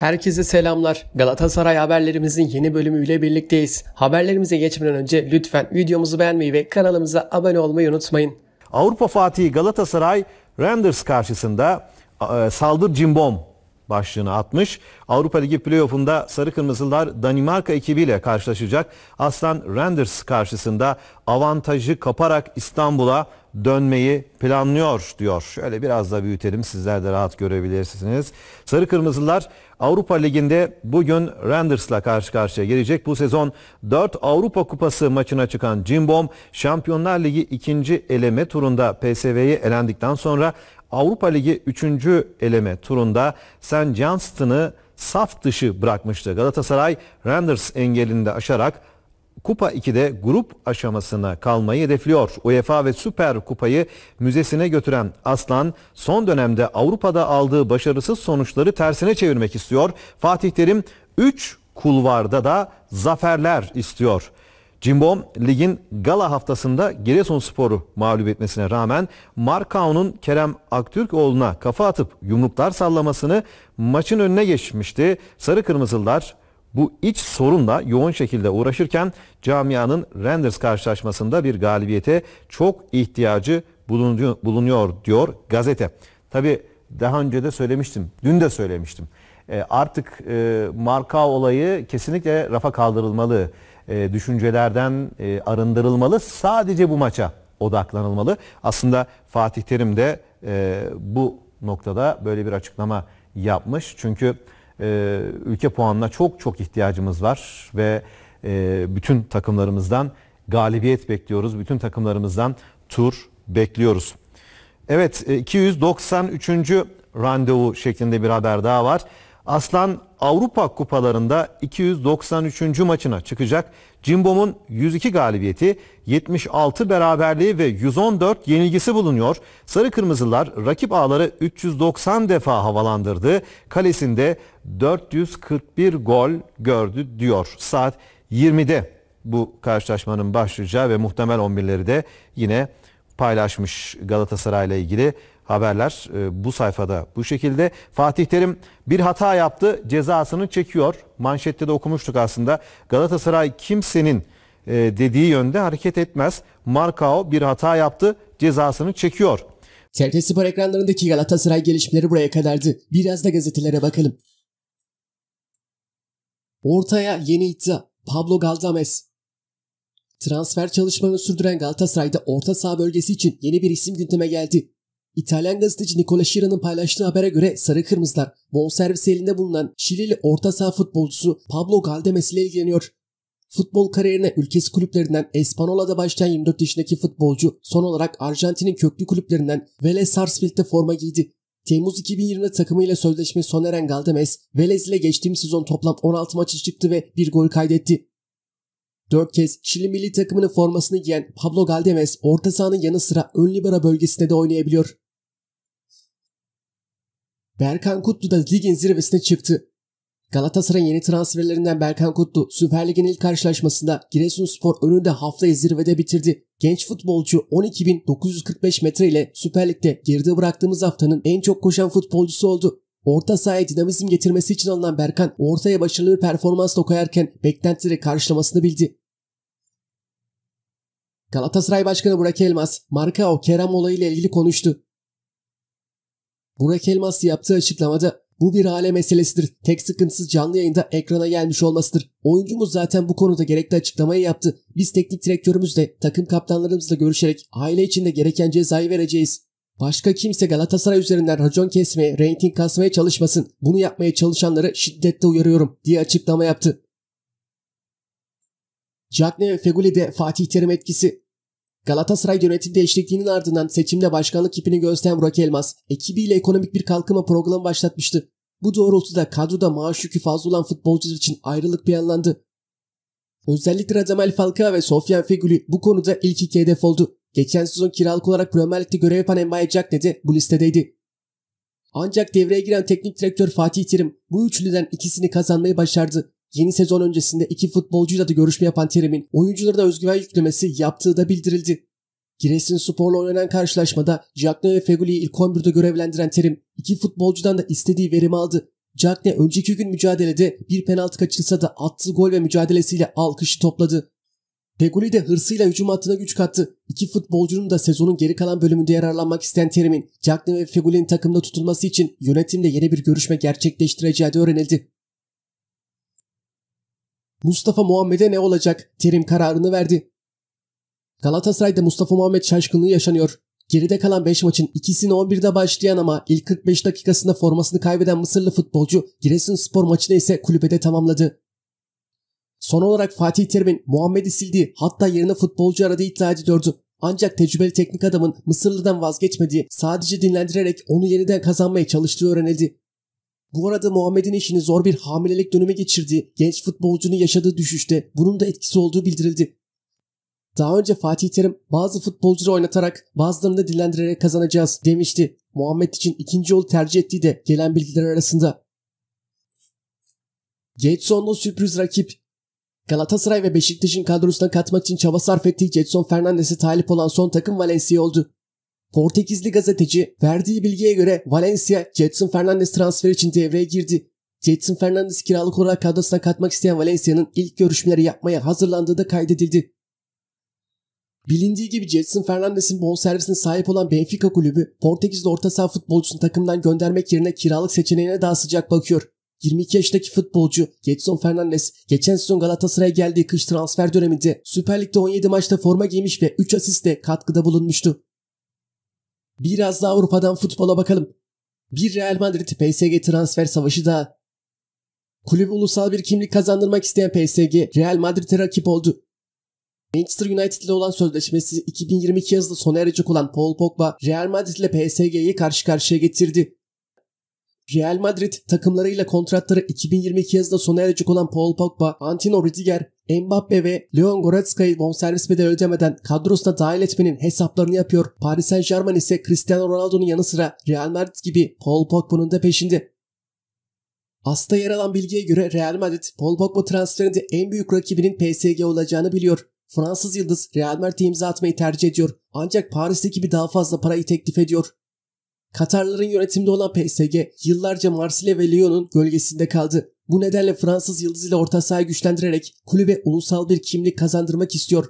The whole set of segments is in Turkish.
Herkese selamlar. Galatasaray haberlerimizin yeni bölümüyle birlikteyiz. Haberlerimize geçmeden önce lütfen videomuzu beğenmeyi ve kanalımıza abone olmayı unutmayın. Avrupa Fatih Galatasaray Renders karşısında e, saldır cimbom başlığını atmış. Avrupa Ligi playoff'unda Sarı Kırmızılar Danimarka ekibiyle karşılaşacak. Aslan Renders karşısında avantajı kaparak İstanbul'a dönmeyi planlıyor diyor. Şöyle biraz da büyütelim sizler de rahat görebilirsiniz. Sarı Kırmızılar Avrupa Ligi'nde bugün Randers'la karşı karşıya gelecek. Bu sezon 4 Avrupa Kupası maçına çıkan Cimbom Şampiyonlar Ligi 2. eleme turunda PSV'yi elendikten sonra Avrupa Ligi 3. eleme turunda St. Johnston'ı saf dışı bırakmıştı. Galatasaray Renders engelini de aşarak Kupa 2'de grup aşamasına kalmayı hedefliyor. UEFA ve Süper Kupayı müzesine götüren Aslan son dönemde Avrupa'da aldığı başarısız sonuçları tersine çevirmek istiyor. Fatih Terim 3 kulvarda da zaferler istiyor. Cimbom ligin gala haftasında Giresunspor'u mağlup etmesine rağmen Markao'nun Kerem Aktürkoğlu'na kafa atıp yumruklar sallamasını maçın önüne geçmişti. Sarı Kırmızılar bu iç sorunla yoğun şekilde uğraşırken camianın Renders karşılaşmasında bir galibiyete çok ihtiyacı bulunuyor, diyor gazete. Tabi daha önce de söylemiştim, dün de söylemiştim. E, artık e, marka olayı kesinlikle rafa kaldırılmalı, e, düşüncelerden e, arındırılmalı. Sadece bu maça odaklanılmalı. Aslında Fatih Terim de e, bu noktada böyle bir açıklama yapmış. Çünkü ee, ülke puanına çok çok ihtiyacımız var ve e, bütün takımlarımızdan galibiyet bekliyoruz. Bütün takımlarımızdan tur bekliyoruz. Evet 293. E, randevu şeklinde bir haber daha var. Aslan Avrupa kupalarında 293. maçına çıkacak. Cimbom'un 102 galibiyeti, 76 beraberliği ve 114 yenilgisi bulunuyor. Sarı Kırmızılar rakip ağları 390 defa havalandırdı. Kalesinde 441 gol gördü diyor. Saat 20'de bu karşılaşmanın başlayacağı ve muhtemel 11'leri de yine paylaşmış Galatasaray'la ilgili Haberler e, bu sayfada bu şekilde. Fatih Terim bir hata yaptı cezasını çekiyor. Manşette de okumuştuk aslında. Galatasaray kimsenin e, dediği yönde hareket etmez. Markao bir hata yaptı cezasını çekiyor. TRT Spor ekranlarındaki Galatasaray gelişmeleri buraya kadardı. Biraz da gazetelere bakalım. Ortaya yeni iddia. Pablo Galdames. Transfer çalışmalarını sürdüren Galatasaray'da orta saha bölgesi için yeni bir isim gündeme geldi. İtalyan gazeteci Nicola Şira'nın paylaştığı habere göre Sarı Kırmızılar bonservis elinde bulunan Şilili orta saha futbolcusu Pablo Galdemes ile ilgileniyor. Futbol kariyerine ülkesi kulüplerinden Espanola'da başlayan 24 yaşındaki futbolcu son olarak Arjantin'in köklü kulüplerinden Vélez Sarsfield'de forma giydi. Temmuz 2020 takımıyla sözleşme sona eren Galdemes, Vélez ile geçtiğimiz sezon toplam 16 maçı çıktı ve bir gol kaydetti. 4 kez Şili milli takımının formasını giyen Pablo Galdemes orta sahanın yanı sıra ön libero bölgesinde de oynayabiliyor. Berkan Kutlu da ligin zirvesine çıktı. Galatasaray yeni transferlerinden Berkan Kutlu Süper Lig'in ilk karşılaşmasında Giresunspor önünde haftayı zirvede bitirdi. Genç futbolcu 12.945 metre ile Süper Lig'de geride bıraktığımız haftanın en çok koşan futbolcusu oldu. Orta sahaya dinamizm getirmesi için alınan Berkan ortaya başarılı bir performans koyarken beklentileri karşılamasını bildi. Galatasaray Başkanı Burak Elmas, Marka o Kerem olayıyla ilgili konuştu. Burak Elmas yaptığı açıklamada bu bir hale meselesidir. Tek sıkıntısı canlı yayında ekrana gelmiş olmasıdır. Oyuncumuz zaten bu konuda gerekli açıklamayı yaptı. Biz teknik direktörümüzle, takım kaptanlarımızla görüşerek aile içinde gereken cezayı vereceğiz. Başka kimse Galatasaray üzerinden racon kesmeye, reyting kasmaya çalışmasın. Bunu yapmaya çalışanları şiddetle uyarıyorum diye açıklama yaptı. Cagne ve Feguli de Fatih Terim etkisi Galatasaray yönetim değişikliğinin ardından seçimde başkanlık ipini gösteren Burak Elmas, ekibiyle ekonomik bir kalkınma programı başlatmıştı. Bu doğrultuda kadroda maaş yükü fazla olan futbolcular için ayrılık planlandı. Özellikle Radamel Falcao ve Sofyan Feguli bu konuda ilk iki hedef oldu. Geçen sezon kiralık olarak Premier Lig'de görev yapan Mbaye Cagne de bu listedeydi. Ancak devreye giren teknik direktör Fatih Terim bu üçlüden ikisini kazanmayı başardı. Yeni sezon öncesinde iki futbolcuyla da görüşme yapan Terim'in oyunculara da özgüven yüklemesi yaptığı da bildirildi. Giresun Spor'la oynanan karşılaşmada Jackne ve Feguli'yi ilk 11'de görevlendiren Terim iki futbolcudan da istediği verimi aldı. Jackne önceki gün mücadelede bir penaltı kaçırsa da attığı gol ve mücadelesiyle alkışı topladı. Feguli de hırsıyla hücum hattına güç kattı. İki futbolcunun da sezonun geri kalan bölümünde yararlanmak isteyen Terim'in Jackne ve Feguli'nin takımda tutulması için yönetimle yeni bir görüşme gerçekleştireceği de öğrenildi. Mustafa Muhammed'e ne olacak? Terim kararını verdi. Galatasaray'da Mustafa Muhammed şaşkınlığı yaşanıyor. Geride kalan 5 maçın ikisini 11'de başlayan ama ilk 45 dakikasında formasını kaybeden Mısırlı futbolcu Giresunspor maçını ise kulübede tamamladı. Son olarak Fatih Terim'in Muhammed'i sildiği hatta yerine futbolcu aradığı iddia ediliyordu. Ancak tecrübeli teknik adamın Mısırlı'dan vazgeçmediği sadece dinlendirerek onu yeniden kazanmaya çalıştığı öğrenildi. Bu arada Muhammed'in eşini zor bir hamilelik dönemi geçirdiği genç futbolcunun yaşadığı düşüşte bunun da etkisi olduğu bildirildi. Daha önce Fatih Terim bazı futbolcuları oynatarak bazılarını da dillendirerek kazanacağız demişti. Muhammed için ikinci yol tercih ettiği de gelen bilgiler arasında. Getson'lu sürpriz rakip Galatasaray ve Beşiktaş'ın kadrosuna katmak için çaba sarf ettiği Jetson Fernandes'e talip olan son takım Valencia oldu. Portekizli gazeteci verdiği bilgiye göre Valencia Jetson Fernandes transferi için devreye girdi. Jetson Fernandes kiralık olarak kadrosuna katmak isteyen Valencia'nın ilk görüşmeleri yapmaya hazırlandığı da kaydedildi. Bilindiği gibi Jetson Fernandes'in bonservisine sahip olan Benfica kulübü Portekizli orta saha futbolcusunu takımdan göndermek yerine kiralık seçeneğine daha sıcak bakıyor. 22 yaşındaki futbolcu Jetson Fernandes geçen sezon Galatasaray'a geldiği kış transfer döneminde Süper Lig'de 17 maçta forma giymiş ve 3 asistle katkıda bulunmuştu. Biraz daha Avrupa'dan futbola bakalım. Bir Real Madrid PSG transfer savaşı da Kulübü ulusal bir kimlik kazandırmak isteyen PSG Real Madrid'e rakip oldu. Manchester United ile olan sözleşmesi 2022 yazılı sona erecek olan Paul Pogba Real Madrid ile PSG'yi karşı karşıya getirdi. Real Madrid takımlarıyla kontratları 2022 yazında sona erecek olan Paul Pogba, Antino Rüdiger, Mbappe ve Leon Goretzka'yı bonservis bedeli ödemeden kadrosuna dahil etmenin hesaplarını yapıyor. Paris Saint Germain ise Cristiano Ronaldo'nun yanı sıra Real Madrid gibi Paul Pogba'nın da peşinde. Asta yer alan bilgiye göre Real Madrid, Paul Pogba transferinde en büyük rakibinin PSG olacağını biliyor. Fransız yıldız Real Madrid'e imza atmayı tercih ediyor. Ancak Paris'teki bir daha fazla parayı teklif ediyor. Katarların yönetimde olan PSG yıllarca Marsilya ve Lyon'un gölgesinde kaldı. Bu nedenle Fransız Yıldız ile orta sahayı güçlendirerek kulübe ulusal bir kimlik kazandırmak istiyor.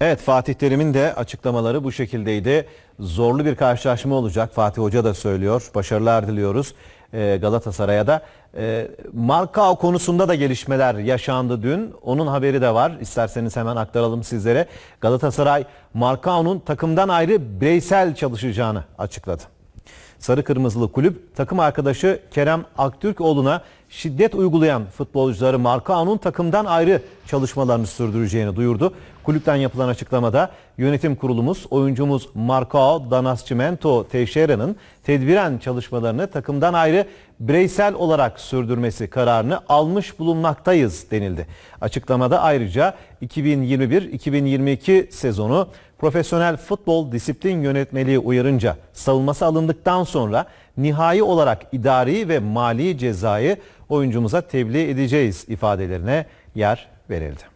Evet Fatih Terim'in de açıklamaları bu şekildeydi. Zorlu bir karşılaşma olacak. Fatih Hoca da söylüyor. Başarılar diliyoruz e, Galatasaray'a da. E, Markao konusunda da gelişmeler yaşandı dün. Onun haberi de var. İsterseniz hemen aktaralım sizlere. Galatasaray Markao'nun takımdan ayrı bireysel çalışacağını açıkladı. Sarı Kırmızılı Kulüp takım arkadaşı Kerem Aktürkoğlu'na şiddet uygulayan futbolcuları marka Anun takımdan ayrı çalışmalarını sürdüreceğini duyurdu. Kulüpten yapılan açıklamada yönetim kurulumuz oyuncumuz Marcao Danascimento Teixeira'nın tedbiren çalışmalarını takımdan ayrı bireysel olarak sürdürmesi kararını almış bulunmaktayız denildi. Açıklamada ayrıca 2021-2022 sezonu profesyonel futbol disiplin yönetmeliği uyarınca savunması alındıktan sonra nihai olarak idari ve mali cezayı oyuncumuza tebliğ edeceğiz ifadelerine yer verildi.